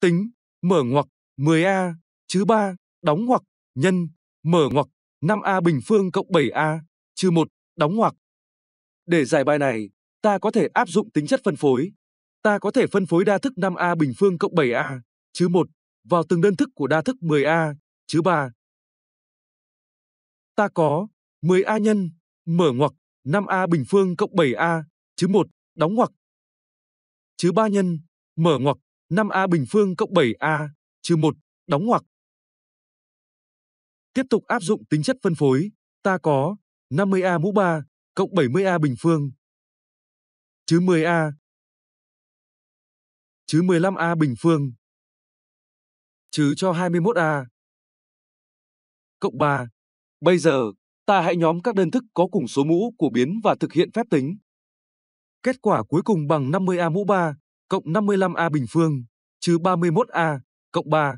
tính, mở ngoặc 10A, chứ 3, đóng ngoặc, nhân, mở ngoặc 5A bình phương cộng 7A, trừ 1, đóng ngoặc. Để giải bài này, ta có thể áp dụng tính chất phân phối. Ta có thể phân phối đa thức 5A bình phương cộng 7A, chứ 1, vào từng đơn thức của đa thức 10A, chứ 3. Ta có 10A nhân, mở ngoặc, 5A bình phương cộng 7A, chứ 1, đóng ngoặc. Chứ 3 nhân, mở ngoặc, 5A bình phương cộng 7A, trừ 1, đóng ngoặc. Tiếp tục áp dụng tính chất phân phối, ta có 50A mũ 3 cộng 70A bình phương, chứ 10A, chứ 15A bình phương, trừ cho 21A, cộng 3. Bây giờ, ta hãy nhóm các đơn thức có cùng số mũ của biến và thực hiện phép tính. Kết quả cuối cùng bằng 50A mũ 3 cộng 55A bình phương chứ 31A cộng 3